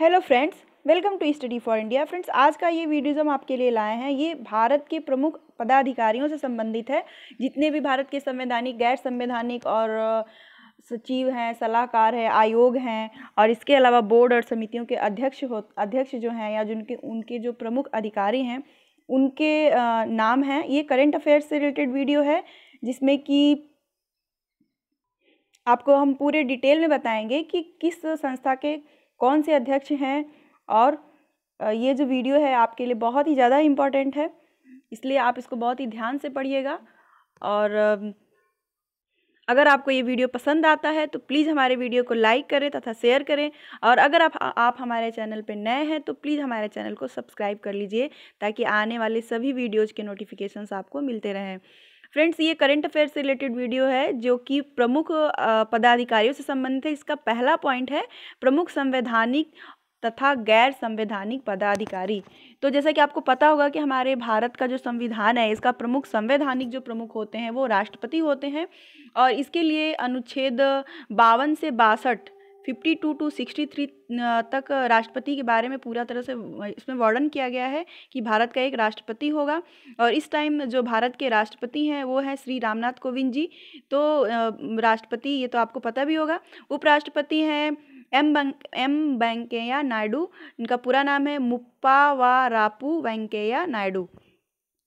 hello friends welcome to study for India friends आज का ये वीडियो जो हम आपके लिए लाए हैं ये भारत के प्रमुख पदाधिकारियों से संबंधित है जितने भी भारत के संवैधानिक गैर संवैधानिक और सचिव हैं सलाहकार हैं आयोग हैं और इसके अलावा बोर्ड और समितियों के अध्यक्ष हो अध्यक्ष जो हैं या जिनके उनके जो प्रमुख अधिकारी हैं उनके नाम हैं ये करेंट अफेयर्स से रिलेटेड वीडियो है जिसमें कि आपको हम पूरे डिटेल में बताएंगे कि किस संस्था के कौन से अध्यक्ष हैं और ये जो वीडियो है आपके लिए बहुत ही ज़्यादा इम्पॉर्टेंट है इसलिए आप इसको बहुत ही ध्यान से पढ़िएगा और अगर आपको ये वीडियो पसंद आता है तो प्लीज़ हमारे वीडियो को लाइक करें तथा शेयर करें और अगर आप आप हमारे चैनल पर नए हैं तो प्लीज़ हमारे चैनल को सब्सक्राइब कर लीजिए ताकि आने वाले सभी वीडियोज़ के नोटिफिकेशंस आपको मिलते रहें फ्रेंड्स ये करंट अफेयर से रिलेटेड वीडियो है जो कि प्रमुख पदाधिकारियों से संबंधित है इसका पहला पॉइंट है प्रमुख संवैधानिक तथा गैर संवैधानिक पदाधिकारी तो जैसा कि आपको पता होगा कि हमारे भारत का जो संविधान है इसका प्रमुख संवैधानिक जो प्रमुख होते हैं वो राष्ट्रपति होते हैं और इसके लिए अनुच्छेद बावन से बासठ fifty two to sixty three तक राष्ट्रपति के बारे में पूरा तरह से इसमें वर्णन किया गया है कि भारत का एक राष्ट्रपति होगा और इस टाइम जो भारत के राष्ट्रपति हैं वो हैं श्री रामनाथ कोविंद जी तो राष्ट्रपति ये तो आपको पता भी होगा उपराष्ट्रपति हैं एम बैंक एम वेंकैया नायडू इनका पूरा नाम है मुप्पा रापू वेंकैया नायडू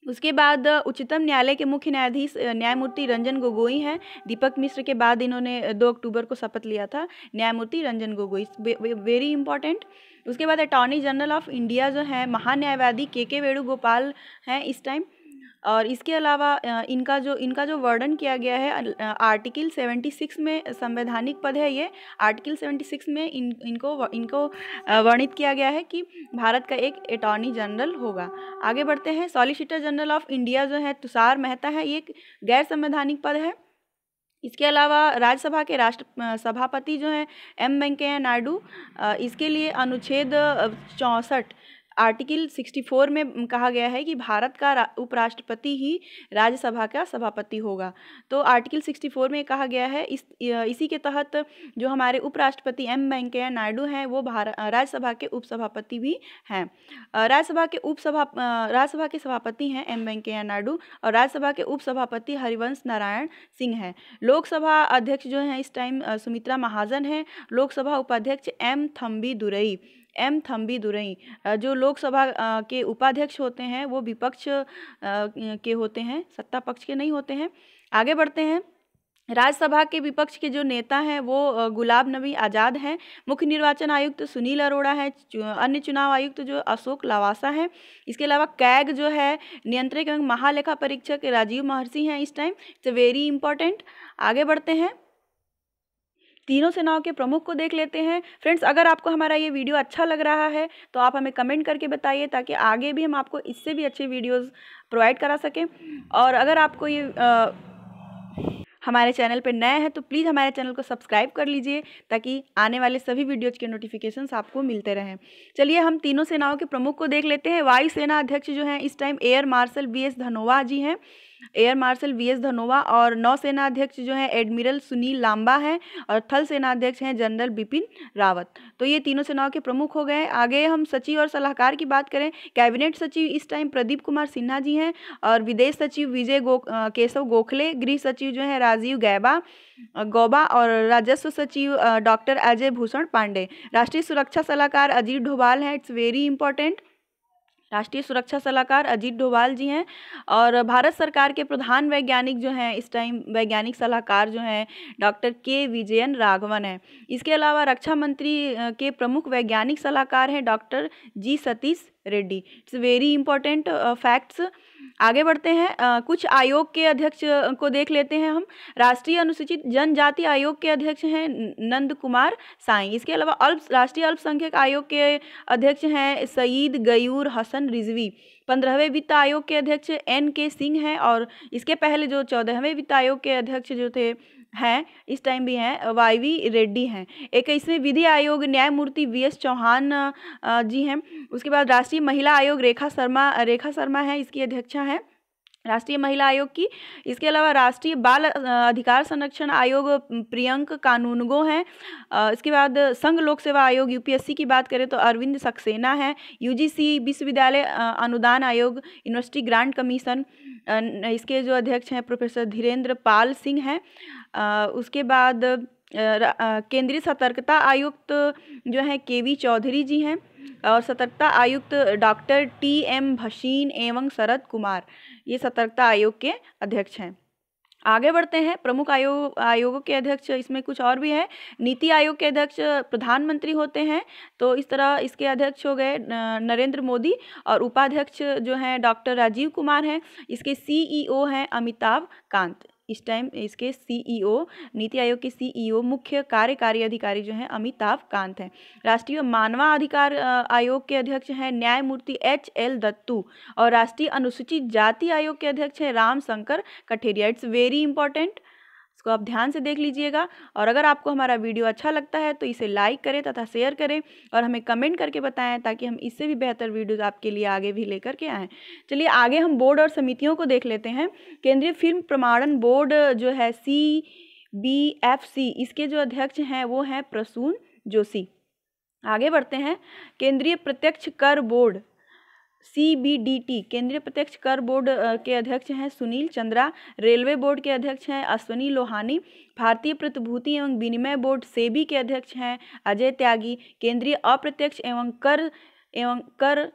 उसके बाद उच्चतम न्यायालय के मुख्य न्यायाधीश न्यायमूर्ति रंजन गोगोई हैं दीपक मिश्र के बाद इन्होंने दो अक्टूबर को शपथ लिया था न्यायमूर्ति रंजन गोगोई वेरी इंपॉर्टेंट उसके बाद अटॉर्नी जनरल ऑफ इंडिया जो है महान्यायवादी के के वेणुगोपाल हैं इस टाइम और इसके अलावा इनका जो इनका जो वर्णन किया गया है आर्टिकल 76 में संवैधानिक पद है ये आर्टिकल 76 में इन इनको इनको वर्णित किया गया है कि भारत का एक अटॉर्नी जनरल होगा आगे बढ़ते हैं सॉलिसिटर जनरल ऑफ इंडिया जो है तुषार मेहता है ये एक गैर संवैधानिक पद है इसके अलावा राज्यसभा के राष्ट्र सभापति जो हैं एम वेंकैया नायडू इसके लिए अनुच्छेद चौंसठ आर्टिकल 64 में कहा गया है कि भारत का उपराष्ट्रपति ही राज्यसभा का सभापति होगा तो आर्टिकल 64 में कहा गया है इस इसी के तहत जो हमारे उपराष्ट्रपति एम वेंकैया नायडू हैं वो भारत राज्यसभा के उपसभापति भी हैं राज्यसभा के उपसभा राज्यसभा के सभापति हैं एम वेंकैया नायडू और राज्यसभा के उपसभापति हरिवंश नारायण सिंह हैं लोकसभा अध्यक्ष जो हैं इस टाइम सुमित्रा महाजन हैं लोकसभा उपाध्यक्ष एम थम्बी दुरई एम थम्बी दुरई जो लोकसभा के उपाध्यक्ष होते हैं वो विपक्ष के होते हैं सत्ता पक्ष के नहीं होते हैं आगे बढ़ते हैं राज्यसभा के विपक्ष के जो नेता हैं वो गुलाब नबी आज़ाद हैं मुख्य निर्वाचन आयुक्त तो सुनील अरोड़ा है अन्य चुनाव आयुक्त तो जो अशोक लवासा हैं इसके अलावा कैग जो है नियंत्रक एवं महालेखा परीक्षक राजीव महर्षि हैं इस टाइम इट्स वेरी इंपॉर्टेंट आगे बढ़ते हैं तीनों सेनाओं के प्रमुख को देख लेते हैं फ्रेंड्स अगर आपको हमारा ये वीडियो अच्छा लग रहा है तो आप हमें कमेंट करके बताइए ताकि आगे भी हम आपको इससे भी अच्छे वीडियोज़ प्रोवाइड करा सकें और अगर आपको ये आ, हमारे चैनल पर नए हैं तो प्लीज़ हमारे चैनल को सब्सक्राइब कर लीजिए ताकि आने वाले सभी वीडियोज़ के नोटिफिकेशन आपको मिलते रहें चलिए हम तीनों सेनाओं के प्रमुख को देख लेते हैं वायुसेना अध्यक्ष जो हैं इस time air marshal B S Dhanoa ji हैं air marshal V S Dhanoa और नौसेना अध्यक्ष जो है एडमिरल सुनील लांबा हैं और थल सेना अध्यक्ष हैं जनरल बिपिन रावत तो ये तीनों सेनाओं के प्रमुख हो गए आगे हम सचिव और सलाहकार की बात करें कैबिनेट सचिव इस टाइम प्रदीप कुमार सिन्हा जी हैं और विदेश सचिव विजय गो केशव गोखले गृह सचिव जो है राजीव गैबा गौबा और राजस्व सचिव डॉक्टर अजय भूषण पांडे राष्ट्रीय सुरक्षा सलाहकार अजीत डोभाल हैं इट्स वेरी इंपॉर्टेंट राष्ट्रीय सुरक्षा सलाहकार अजीत डोभाल जी हैं और भारत सरकार के प्रधान वैज्ञानिक जो हैं इस टाइम वैज्ञानिक सलाहकार जो हैं डॉक्टर के विजयन राघवन हैं इसके अलावा रक्षा मंत्री के प्रमुख वैज्ञानिक सलाहकार हैं doctor G Satish Reddy it's very important facts आगे बढ़ते हैं आ, कुछ आयोग के अध्यक्ष को देख लेते हैं हम राष्ट्रीय अनुसूचित जनजाति आयोग के अध्यक्ष हैं नंद कुमार साई इसके अलावा अल्प राष्ट्रीय अल्पसंख्यक आयोग के अध्यक्ष हैं सईद गयूर हसन रिजवी पंद्रहवें वित्त आयोग के अध्यक्ष एन के सिंह हैं और इसके पहले जो चौदहवें वित्त आयोग के अध्यक्ष जो थे हैं इस टाइम भी हैं वाई वी रेड्डी हैं इसमें विधि आयोग न्यायमूर्ति वी एस चौहान जी हैं उसके बाद राष्ट्रीय महिला आयोग रेखा शर्मा रेखा शर्मा है इसकी अध्यक्षा हैं राष्ट्रीय महिला आयोग की इसके अलावा राष्ट्रीय बाल अधिकार संरक्षण आयोग प्रियंक कानूनगो हैं इसके बाद संघ लोक सेवा आयोग यूपीएससी की बात करें तो अरविंद सक्सेना है यूजीसी विश्वविद्यालय अनुदान आयोग यूनिवर्सिटी ग्रांट कमीशन इसके जो अध्यक्ष हैं प्रोफेसर धीरेन्द्र पाल सिंह हैं उसके बाद केंद्रीय सतर्कता आयुक्त तो जो हैं के वी चौधरी जी हैं और सतर्कता आयुक्त डॉक्टर टी एम भसीन एवं शरद कुमार ये सतर्कता आयोग के अध्यक्ष हैं आगे बढ़ते हैं प्रमुख आयोग आयोगों के अध्यक्ष इसमें कुछ और भी है नीति आयोग के अध्यक्ष प्रधानमंत्री होते हैं तो इस तरह इसके अध्यक्ष हो गए नरेंद्र मोदी और उपाध्यक्ष जो हैं डॉक्टर राजीव कुमार हैं इसके सीईओ e हैं अमिताभ कांत इस टाइम इसके सीईओ e नीति आयोग के सीईओ e मुख्य कार्यकारी अधिकारी जो हैं अमिताभ कांत हैं राष्ट्रीय मानवाधिकार आयोग के अध्यक्ष हैं न्यायमूर्ति एच एल दत्तू और राष्ट्रीय अनुसूचित जाति आयोग के अध्यक्ष हैं Ram Shankar Katheria it's very important इसको आप ध्यान से देख लीजिएगा और अगर आपको हमारा वीडियो अच्छा लगता है तो इसे लाइक करें तथा शेयर करें और हमें कमेंट करके बताएं ताकि हम इससे भी बेहतर वीडियोज़ आपके लिए आगे भी लेकर के आएँ चलिए आगे हम बोर्ड और समितियों को देख लेते हैं केंद्रीय फिल्म प्रमाणन बोर्ड जो है सी बी एफ सी इसके जो अध्यक्ष हैं वो हैं प्रसून जोशी आगे बढ़ते हैं केंद्रीय प्रत्यक्ष कर बोर्ड सीबीडीटी केंद्रीय प्रत्यक्ष कर बोर्ड के अध्यक्ष हैं सुनील चंद्रा रेलवे बोर्ड के अध्यक्ष हैं अश्वनी लोहानी भारतीय प्रतिभूति एवं विनिमय बोर्ड सेबी के अध्यक्ष हैं अजय त्यागी केंद्रीय अप्रत्यक्ष एवं कर एवं कर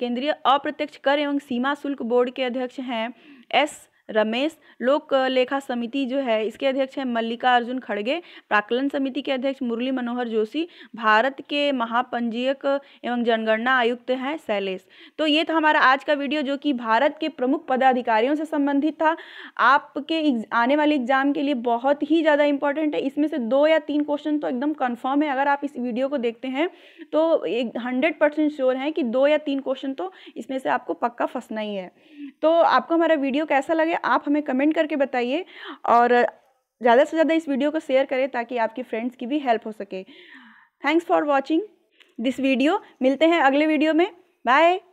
केंद्रीय अप्रत्यक्ष कर एवं सीमा शुल्क बोर्ड के अध्यक्ष हैं एस रमेश लोक लेखा समिति जो है इसके अध्यक्ष हैं मल्लिका अर्जुन खड़गे प्राकलन समिति के अध्यक्ष मुरली मनोहर जोशी भारत के महापंजीयक एवं जनगणना आयुक्त हैं शैलेश तो ये था हमारा आज का वीडियो जो कि भारत के प्रमुख पदाधिकारियों से संबंधित था आपके आने वाले एग्जाम के लिए बहुत ही ज़्यादा इंपॉर्टेंट है इसमें से दो या तीन क्वेश्चन तो एकदम कन्फर्म है अगर आप इस वीडियो को देखते हैं तो एक हंड्रेड परसेंट श्योर है कि दो या तीन क्वेश्चन तो इसमें से आपको पक्का फंसना ही है तो आपको हमारा वीडियो कैसा लगे आप हमें कमेंट करके बताइए और ज़्यादा से ज़्यादा इस वीडियो को शेयर करें ताकि आपकी फ्रेंड्स की भी हेल्प हो सके thanks for watching this video मिलते हैं अगले वीडियो में बाय